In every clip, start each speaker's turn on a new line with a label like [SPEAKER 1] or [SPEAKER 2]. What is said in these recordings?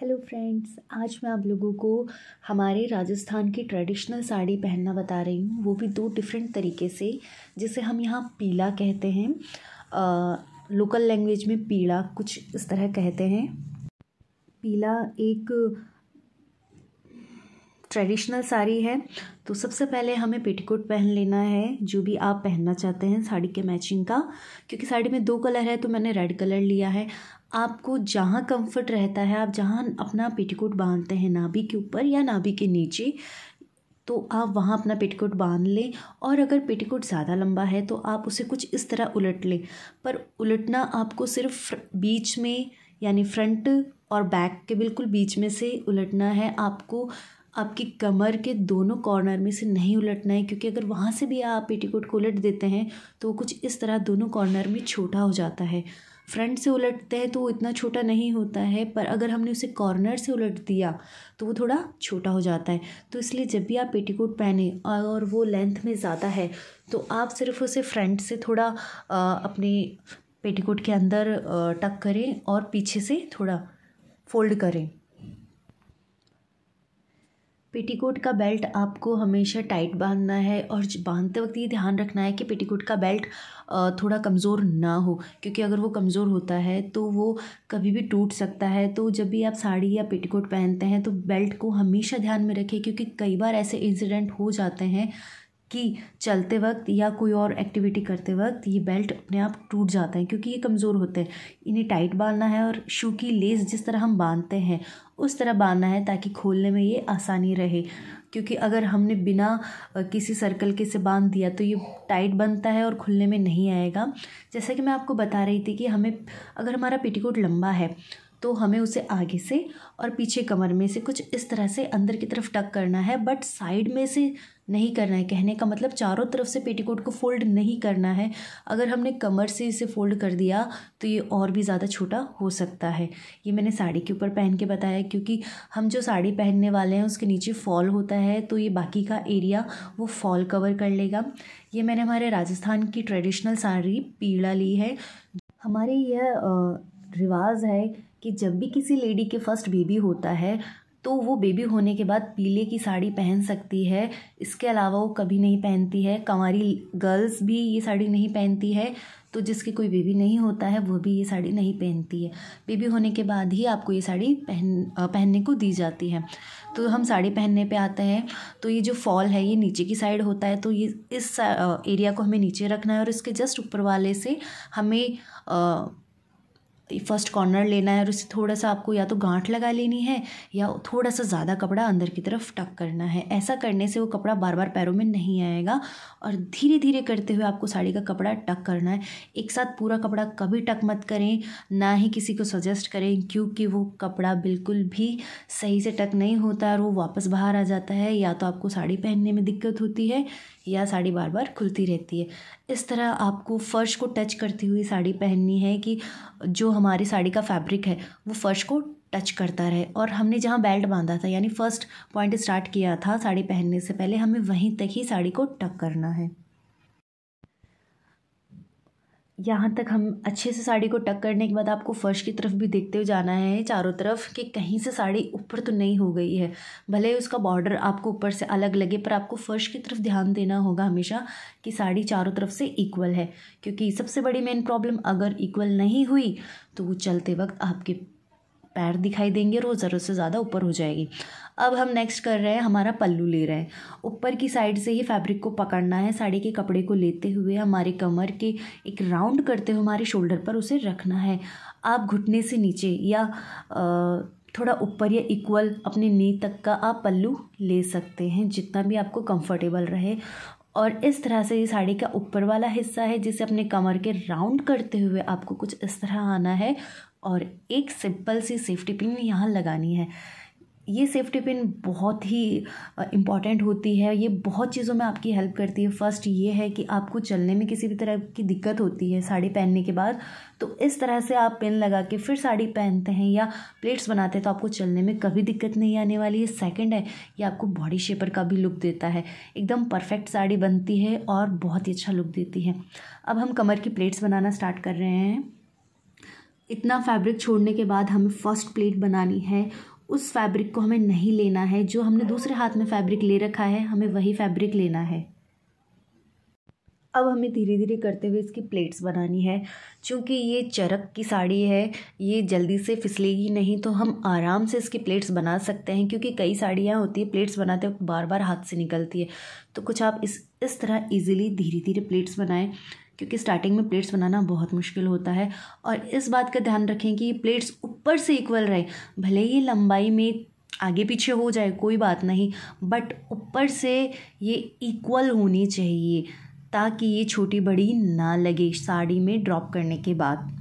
[SPEAKER 1] hello friends आज मैं आप लोगों को हमारे राजस्थान की ट्रेडिशनल साड़ी पहनना बता रही हूँ वो भी दो डिफरेंट तरीके से जिसे हम यहाँ पीला कहते हैं आ, लोकल लैंग्वेज में पीला कुछ इस तरह कहते हैं पीला एक ट्रेडिशनल साड़ी है तो सबसे पहले हमें पेटीकोट पहन लेना है जो भी आप पहनना चाहते हैं साड़ी के मैचिंग का क्योंकि साड़ी में दो कलर है तो मैंने रेड कलर लिया है आपको जहाँ कंफर्ट रहता है आप जहाँ अपना पेटीकोट बांधते हैं नाभि के ऊपर या नाभि के नीचे तो आप वहाँ अपना पेटीकोट बांध लें और अगर पेटीकोट ज़्यादा लंबा है तो आप उसे कुछ इस तरह उलट लें पर उलटना आपको सिर्फ बीच में यानी फ्रंट और बैक के बिल्कुल बीच में से उलटना है आपको आपकी कमर के दोनों कॉर्नर में से नहीं उलटना है क्योंकि अगर वहाँ से भी आप पेटीकोट को उलट देते हैं तो कुछ इस तरह दोनों कॉर्नर में छोटा हो जाता है फ्रंट से उलटते हैं तो वो इतना छोटा नहीं होता है पर अगर हमने उसे कॉर्नर से उलट दिया तो वो थोड़ा छोटा हो जाता है तो इसलिए जब भी आप पेटीकोट पहने और वो लेंथ में ज़्यादा है तो आप सिर्फ उसे फ्रंट से थोड़ा आ, अपने पेटीकोट के अंदर टक करें और पीछे से थोड़ा फोल्ड करें पेटीकोट का बेल्ट आपको हमेशा टाइट बांधना है और बांधते वक्त ये ध्यान रखना है कि पेटीकोट का बेल्ट थोड़ा कमज़ोर ना हो क्योंकि अगर वो कमज़ोर होता है तो वो कभी भी टूट सकता है तो जब भी आप साड़ी या पेटीकोट पहनते हैं तो बेल्ट को हमेशा ध्यान में रखें क्योंकि कई बार ऐसे इंसिडेंट हो जाते हैं कि चलते वक्त या कोई और एक्टिविटी करते वक्त ये बेल्ट अपने आप टूट जाता है क्योंकि ये कमज़ोर होते हैं इन्हें टाइट बांधना है और शू की लेस जिस तरह हम बांधते हैं उस तरह बांधना है ताकि खोलने में ये आसानी रहे क्योंकि अगर हमने बिना किसी सर्कल के से बांध दिया तो ये टाइट बनता है और खुलने में नहीं आएगा जैसा कि मैं आपको बता रही थी कि हमें अगर हमारा पेटीकोट लंबा है तो हमें उसे आगे से और पीछे कमर में से कुछ इस तरह से अंदर की तरफ टक करना है बट साइड में से नहीं करना है कहने का मतलब चारों तरफ से पेटीकोट को फोल्ड नहीं करना है अगर हमने कमर से इसे फोल्ड कर दिया तो ये और भी ज़्यादा छोटा हो सकता है ये मैंने साड़ी के ऊपर पहन के बताया क्योंकि हम जो साड़ी पहनने वाले हैं उसके नीचे फॉल होता है तो ये बाकी का एरिया वो फॉल कवर कर लेगा ये मैंने हमारे राजस्थान की ट्रेडिशनल साड़ी पीड़ा ली है हमारे यह रिवाज है कि जब भी किसी लेडी के फर्स्ट बेबी होता है तो वो बेबी होने के बाद पीले की साड़ी पहन सकती है इसके अलावा वो कभी नहीं पहनती है कंवारी गर्ल्स भी ये साड़ी नहीं पहनती है तो जिसके कोई बेबी नहीं होता है वो भी ये साड़ी नहीं पहनती है बेबी होने के बाद ही आपको ये साड़ी पहन पहनने को दी जाती है तो हम साड़ी पहनने पे आते हैं तो ये जो फॉल है ये नीचे की साइड होता है तो ये इस एरिया को हमें नीचे रखना है और इसके जस्ट ऊपर वाले से हमें आ, फर्स्ट कॉर्नर लेना है और उसे थोड़ा सा आपको या तो गांठ लगा लेनी है या थोड़ा सा ज़्यादा कपड़ा अंदर की तरफ टक करना है ऐसा करने से वो कपड़ा बार बार पैरों में नहीं आएगा और धीरे धीरे करते हुए आपको साड़ी का कपड़ा टक करना है एक साथ पूरा कपड़ा कभी टक मत करें ना ही किसी को सजेस्ट करें क्योंकि वो कपड़ा बिल्कुल भी सही से टक नहीं होता और वो वापस बाहर आ जाता है या तो आपको साड़ी पहनने में दिक्कत होती है या साड़ी बार बार खुलती रहती है इस तरह आपको फ़र्श को टच करती हुई साड़ी पहननी है कि जो हमारी साड़ी का फैब्रिक है वो फर्श को टच करता रहे और हमने जहाँ बेल्ट बांधा था यानी फर्स्ट पॉइंट स्टार्ट किया था साड़ी पहनने से पहले हमें वहीं तक ही साड़ी को टक करना है यहाँ तक हम अच्छे से साड़ी को टक करने के बाद आपको फर्श की तरफ भी देखते हुए जाना है चारों तरफ कि कहीं से साड़ी ऊपर तो नहीं हो गई है भले उसका बॉर्डर आपको ऊपर से अलग लगे पर आपको फर्श की तरफ ध्यान देना होगा हमेशा कि साड़ी चारों तरफ से इक्वल है क्योंकि सबसे बड़ी मेन प्रॉब्लम अगर इक्वल नहीं हुई तो वो चलते वक्त आपके पैर दिखाई देंगे और वो ज़रूरत से ज़्यादा ऊपर हो जाएगी अब हम नेक्स्ट कर रहे हैं हमारा पल्लू ले रहे हैं ऊपर की साइड से ही फैब्रिक को पकड़ना है साड़ी के कपड़े को लेते हुए हमारे कमर के एक राउंड करते हुए हमारे शोल्डर पर उसे रखना है आप घुटने से नीचे या थोड़ा ऊपर या इक्वल अपने नी तक का आप पल्लू ले सकते हैं जितना भी आपको कंफर्टेबल रहे और इस तरह से ये साड़ी का ऊपर वाला हिस्सा है जिसे अपने कमर के राउंड करते हुए आपको कुछ इस तरह आना है और एक सिंपल सी सेफ्टी पिन यहाँ लगानी है ये सेफ्टी पिन बहुत ही इम्पॉर्टेंट होती है ये बहुत चीज़ों में आपकी हेल्प करती है फर्स्ट ये है कि आपको चलने में किसी भी तरह की दिक्कत होती है साड़ी पहनने के बाद तो इस तरह से आप पिन लगा के फिर साड़ी पहनते हैं या प्लेट्स बनाते हैं तो आपको चलने में कभी दिक्कत नहीं आने वाली है सेकेंड है ये आपको बॉडी शेपर का भी लुक देता है एकदम परफेक्ट साड़ी बनती है और बहुत ही अच्छा लुक देती है अब हम कमर की प्लेट्स बनाना स्टार्ट कर रहे हैं इतना फैब्रिक छोड़ने के बाद हमें फर्स्ट प्लेट बनानी है उस फैब्रिक को हमें नहीं लेना है जो हमने दूसरे हाथ में फैब्रिक ले रखा है हमें वही फैब्रिक लेना है अब हमें धीरे धीरे करते हुए इसकी प्लेट्स बनानी है क्योंकि ये चरक की साड़ी है ये जल्दी से फिसलेगी नहीं तो हम आराम से इसकी प्लेट्स बना सकते हैं क्योंकि कई साड़ियाँ होती है प्लेट्स बनाते वक्त बार बार हाथ से निकलती है तो कुछ आप इस इस तरह इजीली धीरे धीरे प्लेट्स बनाएं क्योंकि स्टार्टिंग में प्लेट्स बनाना बहुत मुश्किल होता है और इस बात का ध्यान रखें कि प्लेट्स ऊपर से इक्वल रहे भले ही लंबाई में आगे पीछे हो जाए कोई बात नहीं बट ऊपर से ये इक्वल होनी चाहिए ताकि ये छोटी बड़ी ना लगे साड़ी में ड्रॉप करने के बाद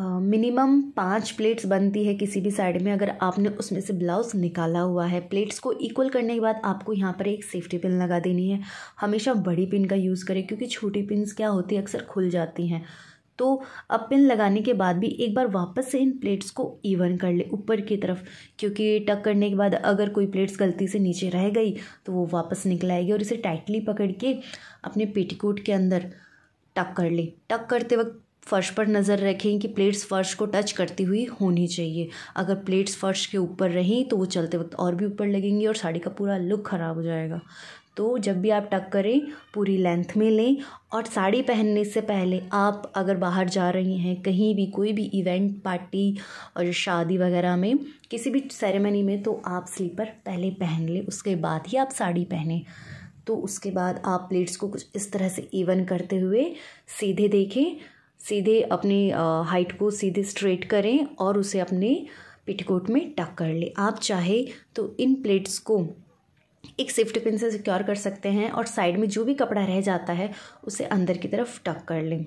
[SPEAKER 1] मिनिमम पाँच प्लेट्स बनती है किसी भी साइड में अगर आपने उसमें से ब्लाउज़ निकाला हुआ है प्लेट्स को इक्वल करने के बाद आपको यहाँ पर एक सेफ्टी पिन लगा देनी है हमेशा बड़ी पिन का यूज़ करें क्योंकि छोटी पिन क्या होती है अक्सर खुल जाती हैं तो अब पिन लगाने के बाद भी एक बार वापस से इन प्लेट्स को इवन कर ले ऊपर की तरफ क्योंकि टक करने के बाद अगर कोई प्लेट्स गलती से नीचे रह गई तो वो वापस निकल आएगी और इसे टाइटली पकड़ के अपने पेटीकोट के अंदर टक कर ले टक करते वक्त फ़र्श पर नज़र रखें कि प्लेट्स फ़र्श को टच करती हुई होनी चाहिए अगर प्लेट्स फ़र्श के ऊपर रहें तो वो चलते वक्त और भी ऊपर लगेंगी और साड़ी का पूरा लुक ख़राब हो जाएगा तो जब भी आप टक करें पूरी लेंथ में लें और साड़ी पहनने से पहले आप अगर बाहर जा रही हैं कहीं भी कोई भी इवेंट पार्टी और शादी वगैरह में किसी भी सेरेमनी में तो आप स्लीपर पहले पहन लें उसके बाद ही आप साड़ी पहने तो उसके बाद आप प्लेट्स को कुछ इस तरह से इवन करते हुए सीधे देखें सीधे अपनी हाइट को सीधे स्ट्रेट करें और उसे अपने पेटीकोट में टक कर लें आप चाहे तो इन प्लेट्स को एक सेफ्टी पिन से सिक्योर कर सकते हैं और साइड में जो भी कपड़ा रह जाता है उसे अंदर की तरफ टक कर लें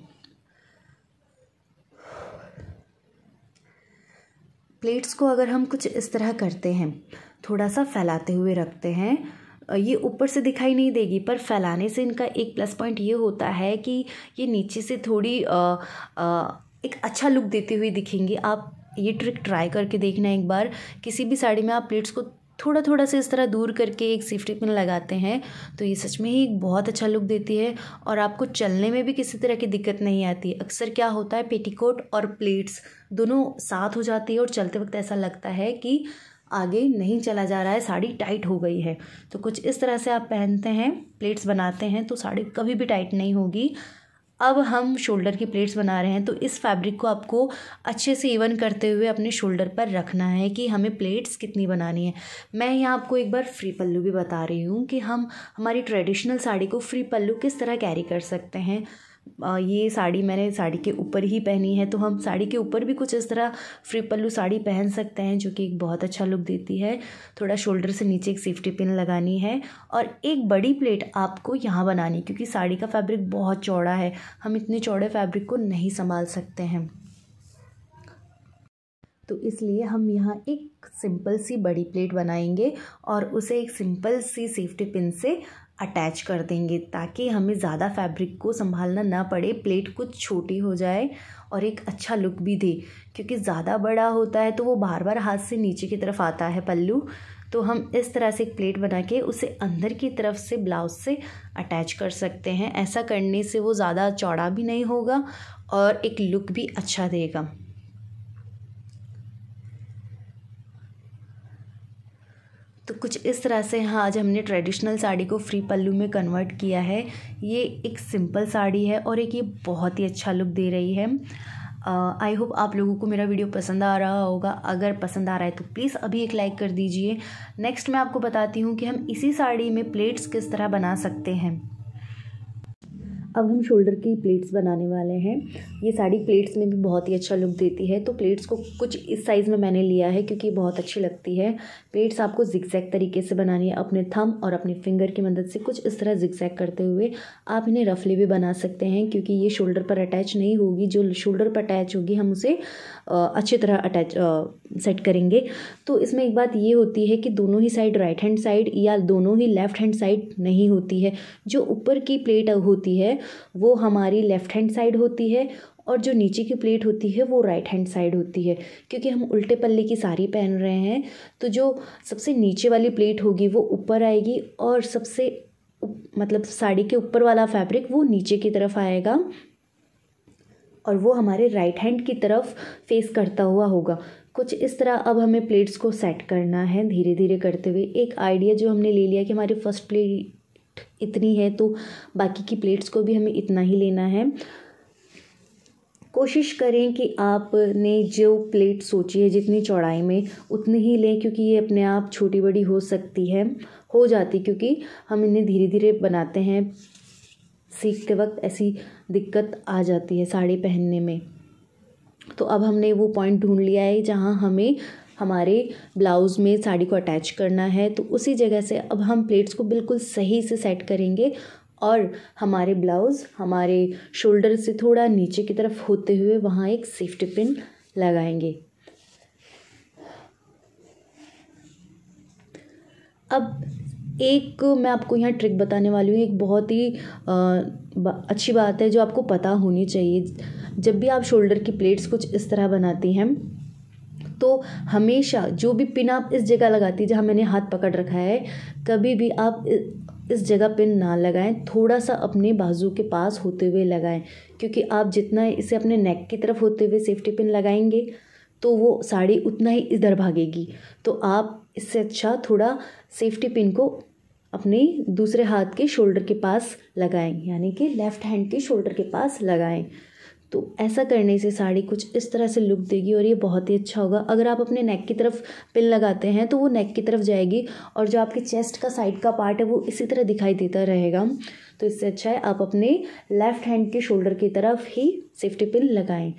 [SPEAKER 1] प्लेट्स को अगर हम कुछ इस तरह करते हैं थोड़ा सा फैलाते हुए रखते हैं ये ऊपर से दिखाई नहीं देगी पर फैलाने से इनका एक प्लस पॉइंट ये होता है कि ये नीचे से थोड़ी आ, आ, एक अच्छा लुक देती हुई दिखेंगी आप ये ट्रिक ट्राई करके देखना एक बार किसी भी साड़ी में आप प्लेट्स को थोड़ा थोड़ा से इस तरह दूर करके एक सेफ्टी पिन लगाते हैं तो ये सच में ही एक बहुत अच्छा लुक देती है और आपको चलने में भी किसी तरह की दिक्कत नहीं आती अक्सर क्या होता है पेटीकोट और प्लेट्स दोनों साथ हो जाती है और चलते वक्त ऐसा लगता है कि आगे नहीं चला जा रहा है साड़ी टाइट हो गई है तो कुछ इस तरह से आप पहनते हैं प्लेट्स बनाते हैं तो साड़ी कभी भी टाइट नहीं होगी अब हम शोल्डर की प्लेट्स बना रहे हैं तो इस फैब्रिक को आपको अच्छे से इवन करते हुए अपने शोल्डर पर रखना है कि हमें प्लेट्स कितनी बनानी है मैं यहाँ आपको एक बार फ्री पल्लू भी बता रही हूँ कि हम हमारी ट्रेडिशनल साड़ी को फ्री पल्लू किस तरह कैरी कर सकते हैं ये साड़ी मैंने साड़ी के ऊपर ही पहनी है तो हम साड़ी के ऊपर भी कुछ इस तरह फ्री पल्लू साड़ी पहन सकते हैं जो कि एक बहुत अच्छा लुक देती है थोड़ा शोल्डर से नीचे एक सेफ्टी पिन लगानी है और एक बड़ी प्लेट आपको यहाँ बनानी क्योंकि साड़ी का फैब्रिक बहुत चौड़ा है हम इतने चौड़े फैब्रिक को नहीं संभाल सकते हैं तो इसलिए हम यहाँ एक सिंपल सी बड़ी प्लेट बनाएंगे और उसे एक सिंपल सी सेफ्टी पिन से अटैच कर देंगे ताकि हमें ज़्यादा फैब्रिक को संभालना ना पड़े प्लेट कुछ छोटी हो जाए और एक अच्छा लुक भी दे क्योंकि ज़्यादा बड़ा होता है तो वो बार बार हाथ से नीचे की तरफ आता है पल्लू तो हम इस तरह से एक प्लेट बना के उसे अंदर की तरफ से ब्लाउज से अटैच कर सकते हैं ऐसा करने से वो ज़्यादा चौड़ा भी नहीं होगा और एक लुक भी अच्छा देगा तो कुछ इस तरह से हाँ आज हमने ट्रेडिशनल साड़ी को फ्री पल्लू में कन्वर्ट किया है ये एक सिंपल साड़ी है और एक ये बहुत ही अच्छा लुक दे रही है आई uh, होप आप लोगों को मेरा वीडियो पसंद आ रहा होगा अगर पसंद आ रहा है तो प्लीज़ अभी एक लाइक कर दीजिए नेक्स्ट मैं आपको बताती हूँ कि हम इसी साड़ी में प्लेट्स किस तरह बना सकते हैं अब हम शोल्डर की प्लेट्स बनाने वाले हैं ये साड़ी प्लेट्स में भी बहुत ही अच्छा लुक देती है तो प्लेट्स को कुछ इस साइज़ में मैंने लिया है क्योंकि बहुत अच्छी लगती है प्लेट्स आपको जिक्जैक तरीके से बनानी है अपने थम और अपने फिंगर की मदद से कुछ इस तरह जिक्जैक करते हुए आप इन्हें रफली भी बना सकते हैं क्योंकि ये शोल्डर पर अटैच नहीं होगी जो शोल्डर पर अटैच होगी हम उसे अच्छी तरह अटैच सेट करेंगे तो इसमें एक बात ये होती है कि दोनों ही साइड राइट हैंड साइड या दोनों ही लेफ़्ट हैंड साइड नहीं होती है जो ऊपर की प्लेट होती है वो हमारी लेफ़्ट हैंड साइड होती है और जो नीचे की प्लेट होती है वो राइट हैंड साइड होती है क्योंकि हम उल्टे पल्ले की साड़ी पहन रहे हैं तो जो सबसे नीचे वाली प्लेट होगी वो ऊपर आएगी और सबसे मतलब साड़ी के ऊपर वाला फैब्रिक वो नीचे की तरफ आएगा और वो हमारे राइट हैंड की तरफ फेस करता हुआ होगा कुछ इस तरह अब हमें प्लेट्स को सेट करना है धीरे धीरे करते हुए एक आइडिया जो हमने ले लिया कि हमारी फर्स्ट प्लेट इतनी है तो बाकी की प्लेट्स को भी हमें इतना ही लेना है कोशिश करें कि आपने जो प्लेट सोची है जितनी चौड़ाई में उतनी ही लें क्योंकि ये अपने आप छोटी बड़ी हो सकती है हो जाती क्योंकि हम इन्हें धीरे धीरे बनाते हैं सीखते वक्त ऐसी दिक्कत आ जाती है साड़ी पहनने में तो अब हमने वो पॉइंट ढूंढ लिया है जहाँ हमें हमारे ब्लाउज़ में साड़ी को अटैच करना है तो उसी जगह से अब हम प्लेट्स को बिल्कुल सही से सेट करेंगे और हमारे ब्लाउज़ हमारे शोल्डर से थोड़ा नीचे की तरफ होते हुए वहाँ एक सेफ्टी पिन लगाएंगे अब एक मैं आपको यहाँ ट्रिक बताने वाली हूँ एक बहुत ही बा, अच्छी बात है जो आपको पता होनी चाहिए जब भी आप शोल्डर की प्लेट्स कुछ इस तरह बनाती हैं तो हमेशा जो भी पिन आप इस जगह लगाती है जहाँ मैंने हाथ पकड़ रखा है कभी भी आप इस जगह पिन ना लगाएं थोड़ा सा अपने बाजू के पास होते हुए लगाएं क्योंकि आप जितना इसे अपने नेक की तरफ होते हुए सेफ्टी पिन लगाएंगे तो वो साड़ी उतना ही इधर भागेगी तो आप इससे अच्छा थोड़ा सेफ्टी पिन को अपने दूसरे हाथ के शोल्डर के पास लगाएं यानी कि लेफ़्ट हैंड के शोल्डर के पास लगाएं तो ऐसा करने से साड़ी कुछ इस तरह से लुक देगी और ये बहुत ही अच्छा होगा अगर आप अपने नेक की तरफ पिन लगाते हैं तो वो नेक की तरफ जाएगी और जो आपके चेस्ट का साइड का पार्ट है वो इसी तरह दिखाई देता रहेगा तो इससे अच्छा है आप अपने लेफ़्ट हैंड के शोल्डर की तरफ ही सेफ्टी पिन लगाएं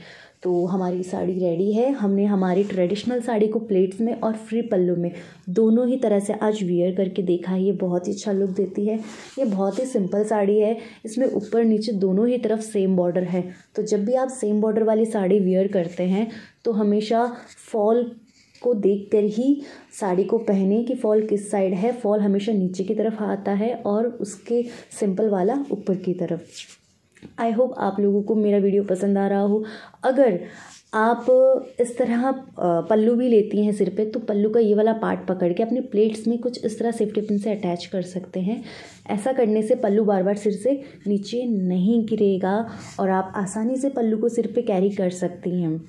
[SPEAKER 1] तो हमारी साड़ी रेडी है हमने हमारी ट्रेडिशनल साड़ी को प्लेट्स में और फ्री पल्लू में दोनों ही तरह से आज वियर करके देखा है ये बहुत ही अच्छा लुक देती है ये बहुत ही सिंपल साड़ी है इसमें ऊपर नीचे दोनों ही तरफ सेम बॉर्डर है तो जब भी आप सेम बॉर्डर वाली साड़ी वियर करते हैं तो हमेशा फॉल को देख ही साड़ी को पहने कि फॉल किस साइड है फॉल हमेशा नीचे की तरफ आता है और उसके सिंपल वाला ऊपर की तरफ आई होप आप लोगों को मेरा वीडियो पसंद आ रहा हो अगर आप इस तरह पल्लू भी लेती हैं सिर पे तो पल्लू का ये वाला पार्ट पकड़ के अपने प्लेट्स में कुछ इस तरह सेफ्टी पिन से अटैच कर सकते हैं ऐसा करने से पल्लू बार बार सिर से नीचे नहीं गिरेगा और आप आसानी से पल्लू को सिर पे कैरी कर सकती हैं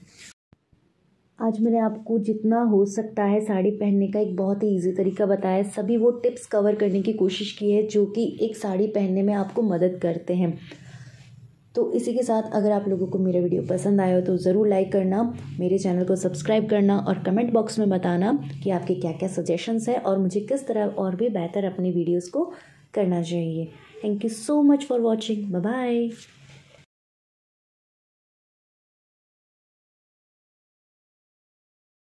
[SPEAKER 1] आज मैंने आपको जितना हो सकता है साड़ी पहनने का एक बहुत ही इजी तरीका बताया सभी वो टिप्स कवर करने की कोशिश की है जो कि एक साड़ी पहनने में आपको मदद करते हैं तो इसी के साथ अगर आप लोगों को मेरा वीडियो पसंद आया हो तो ज़रूर लाइक करना मेरे चैनल को सब्सक्राइब करना और कमेंट बॉक्स में बताना कि आपके क्या क्या सजेशंस हैं और मुझे किस तरह और भी बेहतर अपनी वीडियोज़ को करना चाहिए thank you so much for watching bye